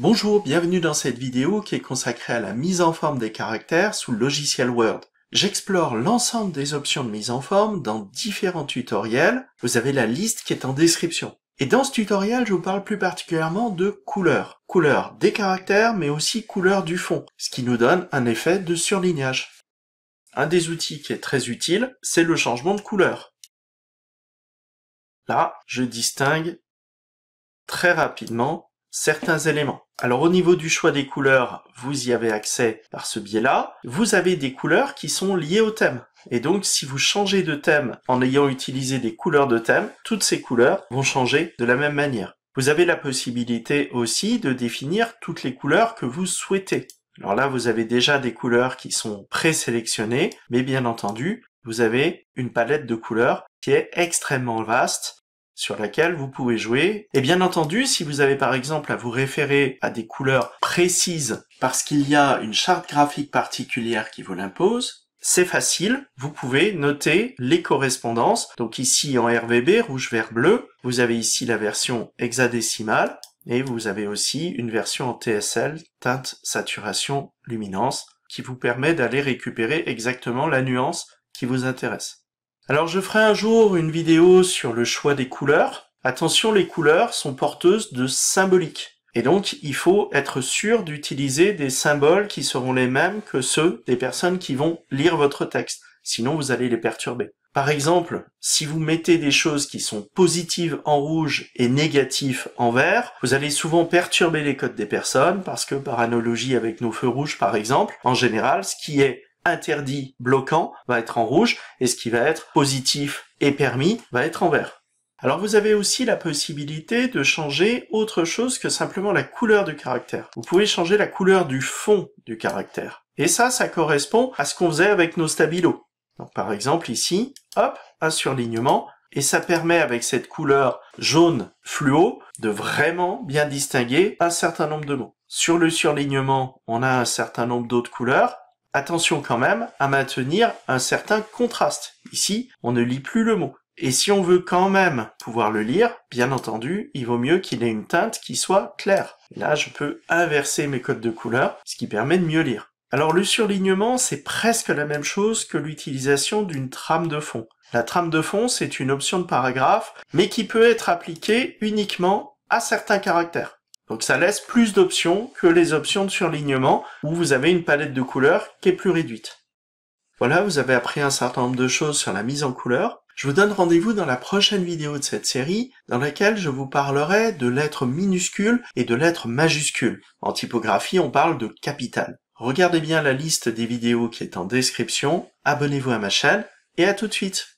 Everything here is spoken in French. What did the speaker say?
Bonjour, bienvenue dans cette vidéo qui est consacrée à la mise en forme des caractères sous le logiciel Word. J'explore l'ensemble des options de mise en forme dans différents tutoriels. Vous avez la liste qui est en description. Et dans ce tutoriel, je vous parle plus particulièrement de couleurs. Couleurs des caractères, mais aussi couleurs du fond, ce qui nous donne un effet de surlignage. Un des outils qui est très utile, c'est le changement de couleur. Là, je distingue très rapidement certains éléments. Alors au niveau du choix des couleurs, vous y avez accès par ce biais-là. Vous avez des couleurs qui sont liées au thème. Et donc si vous changez de thème en ayant utilisé des couleurs de thème, toutes ces couleurs vont changer de la même manière. Vous avez la possibilité aussi de définir toutes les couleurs que vous souhaitez. Alors là, vous avez déjà des couleurs qui sont présélectionnées, mais bien entendu, vous avez une palette de couleurs qui est extrêmement vaste sur laquelle vous pouvez jouer. Et bien entendu, si vous avez par exemple à vous référer à des couleurs précises parce qu'il y a une charte graphique particulière qui vous l'impose, c'est facile, vous pouvez noter les correspondances. Donc ici en RVB, rouge, vert, bleu, vous avez ici la version hexadécimale et vous avez aussi une version en TSL, teinte, saturation, luminance, qui vous permet d'aller récupérer exactement la nuance qui vous intéresse. Alors je ferai un jour une vidéo sur le choix des couleurs. Attention, les couleurs sont porteuses de symbolique. Et donc il faut être sûr d'utiliser des symboles qui seront les mêmes que ceux des personnes qui vont lire votre texte. Sinon vous allez les perturber. Par exemple, si vous mettez des choses qui sont positives en rouge et négatives en vert, vous allez souvent perturber les codes des personnes parce que par analogie avec nos feux rouges par exemple, en général, ce qui est interdit, bloquant, va être en rouge, et ce qui va être positif et permis va être en vert. Alors vous avez aussi la possibilité de changer autre chose que simplement la couleur du caractère. Vous pouvez changer la couleur du fond du caractère. Et ça, ça correspond à ce qu'on faisait avec nos stabilos. Donc par exemple ici, hop, un surlignement, et ça permet avec cette couleur jaune fluo de vraiment bien distinguer un certain nombre de mots. Sur le surlignement, on a un certain nombre d'autres couleurs, Attention quand même à maintenir un certain contraste. Ici, on ne lit plus le mot. Et si on veut quand même pouvoir le lire, bien entendu, il vaut mieux qu'il ait une teinte qui soit claire. là, je peux inverser mes codes de couleur, ce qui permet de mieux lire. Alors le surlignement, c'est presque la même chose que l'utilisation d'une trame de fond. La trame de fond, c'est une option de paragraphe, mais qui peut être appliquée uniquement à certains caractères. Donc ça laisse plus d'options que les options de surlignement où vous avez une palette de couleurs qui est plus réduite. Voilà, vous avez appris un certain nombre de choses sur la mise en couleur. Je vous donne rendez-vous dans la prochaine vidéo de cette série dans laquelle je vous parlerai de lettres minuscules et de lettres majuscules. En typographie, on parle de capital. Regardez bien la liste des vidéos qui est en description, abonnez-vous à ma chaîne et à tout de suite